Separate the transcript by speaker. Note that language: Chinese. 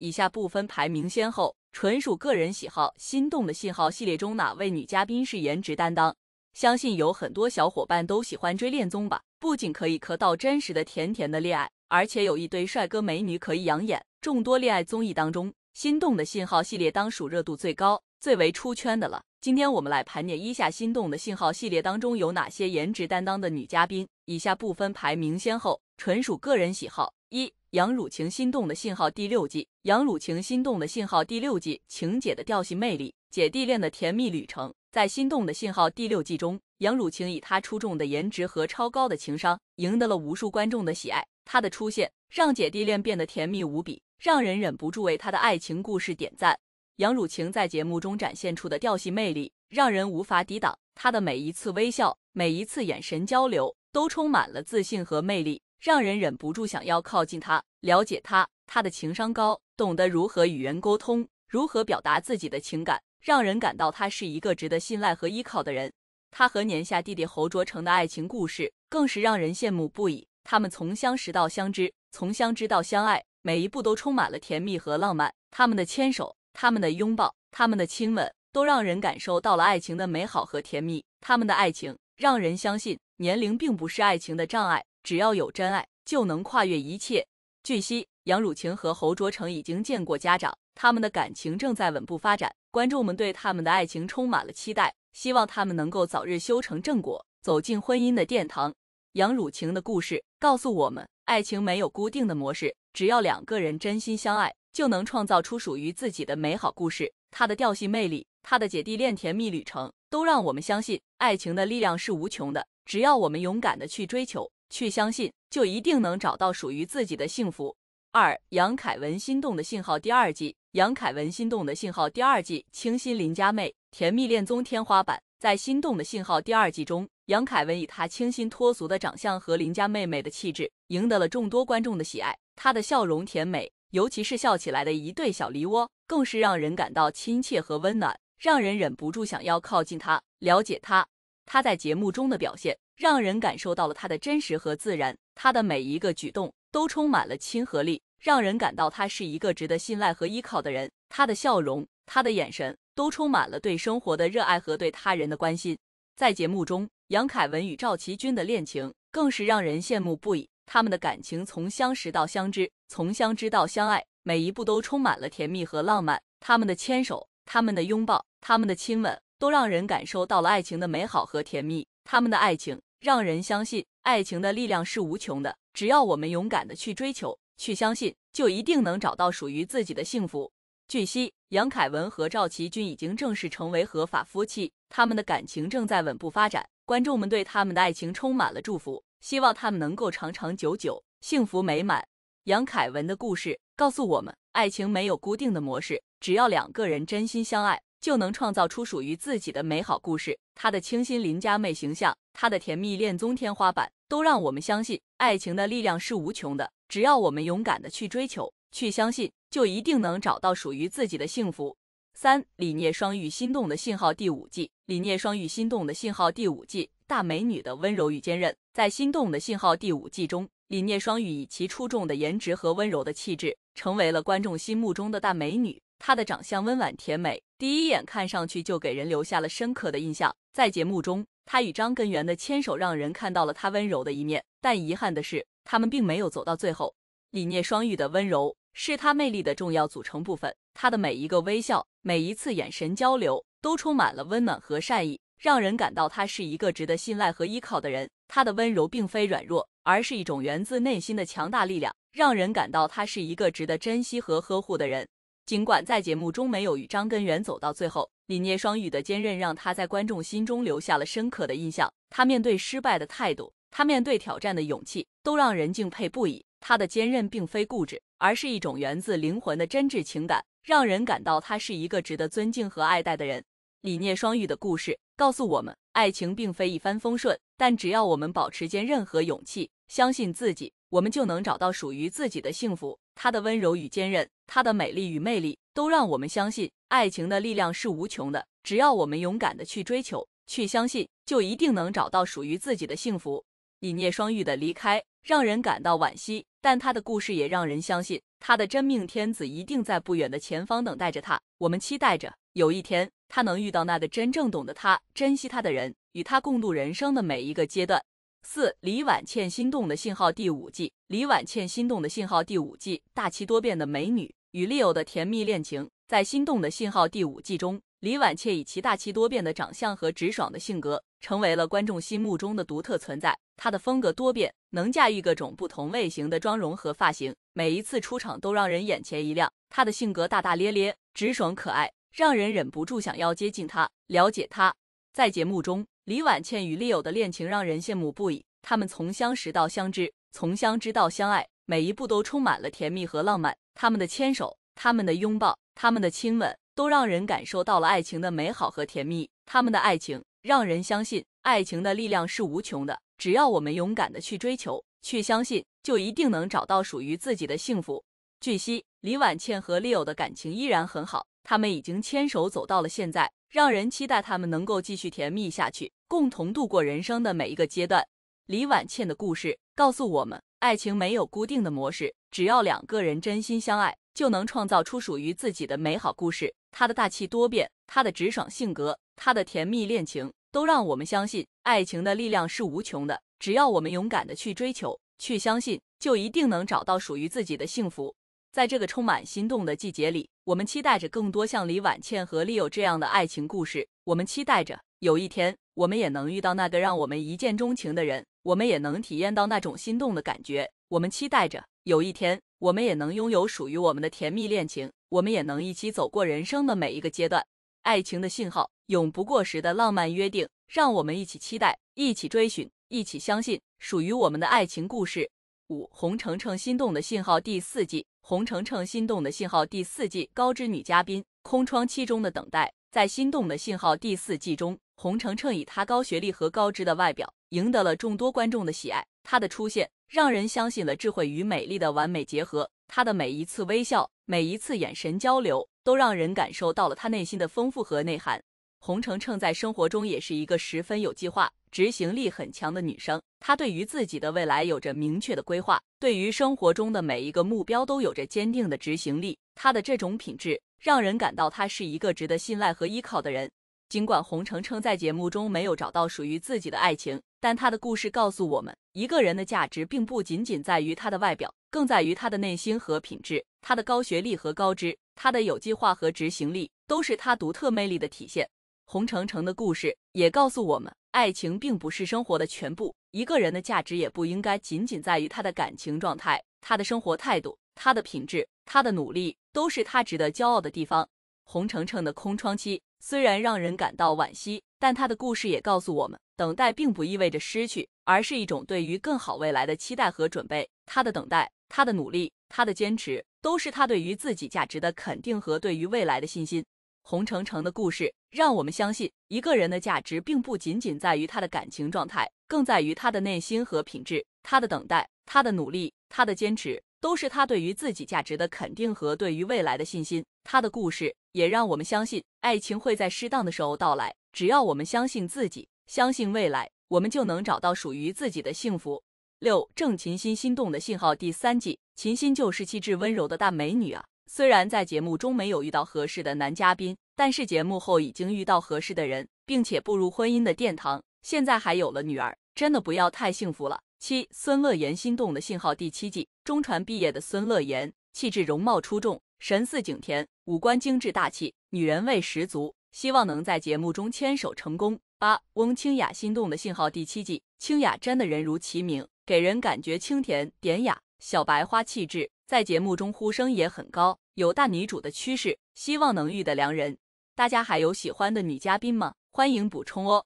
Speaker 1: 以下不分排名先后，纯属个人喜好。《心动的信号》系列中哪位女嘉宾是颜值担当？相信有很多小伙伴都喜欢追恋综吧，不仅可以磕到真实的甜甜的恋爱，而且有一堆帅哥美女可以养眼。众多恋爱综艺当中，《心动的信号》系列当属热度最高、最为出圈的了。今天我们来盘点一下《心动的信号》系列当中有哪些颜值担当的女嘉宾。以下不分排名先后，纯属个人喜好。一杨汝晴心动的信号第六季，杨汝晴心动的信号第六季，晴姐的调戏魅力，姐弟恋的甜蜜旅程。在《心动的信号》第六季中，杨汝晴以她出众的颜值和超高的情商，赢得了无数观众的喜爱。她的出现让姐弟恋变得甜蜜无比，让人忍不住为她的爱情故事点赞。杨汝晴在节目中展现出的调戏魅力，让人无法抵挡。她的每一次微笑，每一次眼神交流，都充满了自信和魅力。让人忍不住想要靠近他，了解他。他的情商高，懂得如何与人沟通，如何表达自己的情感，让人感到他是一个值得信赖和依靠的人。他和年下弟弟侯卓成的爱情故事更是让人羡慕不已。他们从相识到相知，从相知到相爱，每一步都充满了甜蜜和浪漫。他们的牵手，他们的拥抱，他们的亲吻，都让人感受到了爱情的美好和甜蜜。他们的爱情让人相信，年龄并不是爱情的障碍。只要有真爱，就能跨越一切。据悉，杨汝晴和侯卓成已经见过家长，他们的感情正在稳步发展。观众们对他们的爱情充满了期待，希望他们能够早日修成正果，走进婚姻的殿堂。杨汝晴的故事告诉我们，爱情没有固定的模式，只要两个人真心相爱，就能创造出属于自己的美好故事。她的调戏魅力，她的姐弟恋甜蜜旅程，都让我们相信，爱情的力量是无穷的。只要我们勇敢的去追求。去相信，就一定能找到属于自己的幸福。二杨凯文心动的信号第二季，杨凯文心动的信号第二季，清新邻家妹，甜蜜恋综天花板。在《心动的信号》第二季中，杨凯文以他清新脱俗的长相和邻家妹妹的气质，赢得了众多观众的喜爱。他的笑容甜美，尤其是笑起来的一对小梨窝，更是让人感到亲切和温暖，让人忍不住想要靠近他，了解他。他在节目中的表现。让人感受到了他的真实和自然，他的每一个举动都充满了亲和力，让人感到他是一个值得信赖和依靠的人。他的笑容，他的眼神，都充满了对生活的热爱和对他人的关心。在节目中，杨凯文与赵其军的恋情更是让人羡慕不已。他们的感情从相识到相知，从相知到相爱，每一步都充满了甜蜜和浪漫。他们的牵手，他们的拥抱，他们的亲吻，都让人感受到了爱情的美好和甜蜜。他们的爱情。让人相信爱情的力量是无穷的，只要我们勇敢的去追求、去相信，就一定能找到属于自己的幸福。据悉，杨凯文和赵琪君已经正式成为合法夫妻，他们的感情正在稳步发展。观众们对他们的爱情充满了祝福，希望他们能够长长久久，幸福美满。杨凯文的故事告诉我们，爱情没有固定的模式，只要两个人真心相爱，就能创造出属于自己的美好故事。他的清新邻家妹形象。他的甜蜜恋综天花板都让我们相信，爱情的力量是无穷的。只要我们勇敢的去追求，去相信，就一定能找到属于自己的幸福。三李念双玉心动的信号第五季，李念双玉心动的信号第五季，大美女的温柔与坚韧。在《心动的信号》第五季中，李念双玉以其出众的颜值和温柔的气质，成为了观众心目中的大美女。她的长相温婉甜美，第一眼看上去就给人留下了深刻的印象。在节目中，他与张根源的牵手让人看到了他温柔的一面，但遗憾的是，他们并没有走到最后。李念双玉的温柔是他魅力的重要组成部分，他的每一个微笑，每一次眼神交流，都充满了温暖和善意，让人感到他是一个值得信赖和依靠的人。他的温柔并非软弱，而是一种源自内心的强大力量，让人感到他是一个值得珍惜和呵护的人。尽管在节目中没有与张根源走到最后，李聂双玉的坚韧让他在观众心中留下了深刻的印象。他面对失败的态度，他面对挑战的勇气，都让人敬佩不已。他的坚韧并非固执，而是一种源自灵魂的真挚情感，让人感到他是一个值得尊敬和爱戴的人。李聂双玉的故事告诉我们，爱情并非一帆风顺，但只要我们保持坚韧和勇气，相信自己。我们就能找到属于自己的幸福。他的温柔与坚韧，他的美丽与魅力，都让我们相信，爱情的力量是无穷的。只要我们勇敢的去追求，去相信，就一定能找到属于自己的幸福。尹聂双玉的离开让人感到惋惜，但他的故事也让人相信，他的真命天子一定在不远的前方等待着他。我们期待着有一天，他能遇到那个真正懂得他、珍惜他的人，与他共度人生的每一个阶段。四李婉倩心动的信号第五季，李婉倩心动的信号第五季，大气多变的美女与 Leo 的甜蜜恋情，在《心动的信号》第五季中，李婉倩以其大气多变的长相和直爽的性格，成为了观众心目中的独特存在。她的风格多变，能驾驭各种不同类型的妆容和发型，每一次出场都让人眼前一亮。她的性格大大咧咧、直爽可爱，让人忍不住想要接近她、了解她。在节目中，李婉倩与 e 友的恋情让人羡慕不已。他们从相识到相知，从相知到相爱，每一步都充满了甜蜜和浪漫。他们的牵手，他们的拥抱，他们的亲吻，都让人感受到了爱情的美好和甜蜜。他们的爱情让人相信，爱情的力量是无穷的。只要我们勇敢的去追求，去相信，就一定能找到属于自己的幸福。据悉，李婉倩和 e 友的感情依然很好，他们已经牵手走到了现在，让人期待他们能够继续甜蜜下去。共同度过人生的每一个阶段。李婉倩的故事告诉我们，爱情没有固定的模式，只要两个人真心相爱，就能创造出属于自己的美好故事。她的大气多变，她的直爽性格，她的甜蜜恋情，都让我们相信爱情的力量是无穷的。只要我们勇敢的去追求，去相信，就一定能找到属于自己的幸福。在这个充满心动的季节里，我们期待着更多像李婉倩和 e 友这样的爱情故事。我们期待着有一天。我们也能遇到那个让我们一见钟情的人，我们也能体验到那种心动的感觉。我们期待着有一天，我们也能拥有属于我们的甜蜜恋情，我们也能一起走过人生的每一个阶段。爱情的信号，永不过时的浪漫约定，让我们一起期待，一起追寻，一起相信属于我们的爱情故事。五《红橙橙心动的信号》第四季，《红橙橙心动的信号》第四季高知女嘉宾空窗期中的等待，在《心动的信号》第四季中。洪承诚以他高学历和高知的外表赢得了众多观众的喜爱。他的出现让人相信了智慧与美丽的完美结合。他的每一次微笑，每一次眼神交流，都让人感受到了他内心的丰富和内涵。洪承诚在生活中也是一个十分有计划、执行力很强的女生。她对于自己的未来有着明确的规划，对于生活中的每一个目标都有着坚定的执行力。她的这种品质让人感到她是一个值得信赖和依靠的人。尽管洪承诚在节目中没有找到属于自己的爱情，但他的故事告诉我们，一个人的价值并不仅仅在于他的外表，更在于他的内心和品质。他的高学历和高知，他的有计划和执行力，都是他独特魅力的体现。洪承诚的故事也告诉我们，爱情并不是生活的全部，一个人的价值也不应该仅仅在于他的感情状态、他的生活态度、他的品质、他的努力，都是他值得骄傲的地方。洪程程的空窗期虽然让人感到惋惜，但他的故事也告诉我们，等待并不意味着失去，而是一种对于更好未来的期待和准备。他的等待，他的努力，他的坚持，都是他对于自己价值的肯定和对于未来的信心。洪程程的故事让我们相信，一个人的价值并不仅仅在于他的感情状态，更在于他的内心和品质。他的等待，他的努力，他的坚持。都是他对于自己价值的肯定和对于未来的信心。他的故事也让我们相信，爱情会在适当的时候到来。只要我们相信自己，相信未来，我们就能找到属于自己的幸福。六，郑琴心心动的信号第三季，琴心就是气质温柔的大美女啊。虽然在节目中没有遇到合适的男嘉宾，但是节目后已经遇到合适的人，并且步入婚姻的殿堂，现在还有了女儿，真的不要太幸福了。七孙乐言心动的信号第七季，中传毕业的孙乐言，气质容貌出众，神似景甜，五官精致大气，女人味十足，希望能在节目中牵手成功。八翁清雅心动的信号第七季，清雅真的人如其名，给人感觉清甜典雅，小白花气质，在节目中呼声也很高，有大女主的趋势，希望能遇得良人。大家还有喜欢的女嘉宾吗？欢迎补充哦。